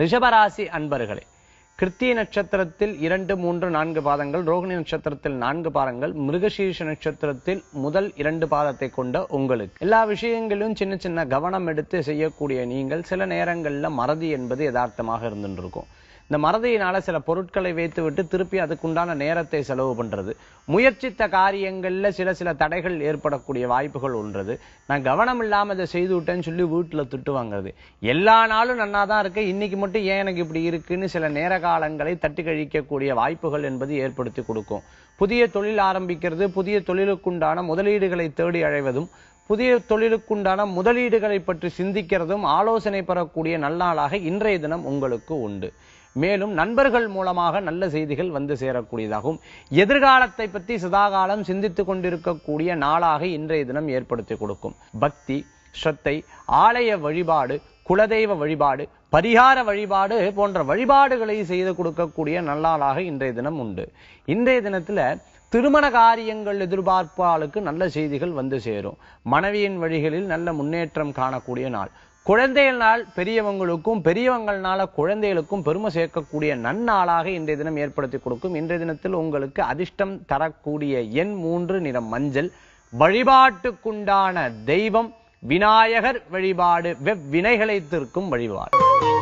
ரிஷபராசி அன்பர்களே கிருத்திய நட்சத்திரத்தில் இரண்டு மூன்று நான்கு பாதங்கள் ரோகிணி நட்சத்திரத்தில் நான்கு பாதங்கள் மிருகசீர்ஷ நட்சத்திரத்தில் முதல் இரண்டு பாதத்தை கொண்ட உங்களுக்கு எல்லா விஷயங்களிலும் சின்ன சின்ன கவனம் எடுத்து செய்யக்கூடிய நீங்கள் சில நேரங்களில் மறதி என்பது யதார்த்தமாக இருந்துருக்கும் இந்த மறதியினால சில பொருட்களை வைத்து விட்டு திருப்பி அதுக்குண்டான நேரத்தை செலவு பண்றது முயற்சித்த காரியங்கள்ல சில சில தடைகள் ஏற்படக்கூடிய வாய்ப்புகள் ஒன்றது நான் கவனம் இல்லாம இதை செய்து விட்டேன்னு சொல்லி வீட்டுல திட்டு வாங்குறது எல்லா நாளும் நன்னா தான் இருக்கு இன்னைக்கு மட்டும் ஏன் எனக்கு இப்படி இருக்குன்னு சில நேர காலங்களை தட்டி கழிக்கக்கூடிய வாய்ப்புகள் என்பது ஏற்படுத்தி கொடுக்கும் புதிய தொழில் ஆரம்பிக்கிறது புதிய தொழிலுக்குண்டான முதலீடுகளை தேடி அழைவதும் புதிய தொழிலுக்குண்டான முதலீடுகளை பற்றி சிந்திக்கிறதும் ஆலோசனை பெறக்கூடிய நல்லாளாக இன்றைய தினம் உங்களுக்கு உண்டு மேலும் நண்பர்கள் மூலமாக நல்ல செய்திகள் வந்து சேரக்கூடியதாகவும் எதிர்காலத்தை பற்றி சதாகாலம் சிந்தித்து கொண்டிருக்கக்கூடிய நாளாக இன்றைய தினம் ஏற்படுத்தி கொடுக்கும் பக்தி ஸ்ரத்தை ஆலய வழிபாடு குலதெய்வ வழிபாடு பரிகார வழிபாடு போன்ற வழிபாடுகளை செய்து கொடுக்கக்கூடிய நல்லாளாக இன்றைய தினம் உண்டு இன்றைய தினத்தில் திருமண காரியங்கள் எதிர்பார்ப்பாளுக்கு நல்ல செய்திகள் வந்து சேரும் மனைவியின் வழிகளில் நல்ல முன்னேற்றம் காணக்கூடிய நாள் குழந்தைகள் நாள் பெரியவங்களுக்கும் பெரியவங்களால குழந்தைகளுக்கும் பெருமை சேர்க்கக்கூடிய நன்னாளாக இன்றைய தினம் ஏற்படுத்தி கொடுக்கும் இன்றைய தினத்தில் உங்களுக்கு அதிர்ஷ்டம் தரக்கூடிய எண் மூன்று நிறம் மஞ்சள் வழிபாட்டுக்குண்டான தெய்வம் விநாயகர் வழிபாடு வெவ்வினைகளை திருக்கும் வழிபாடு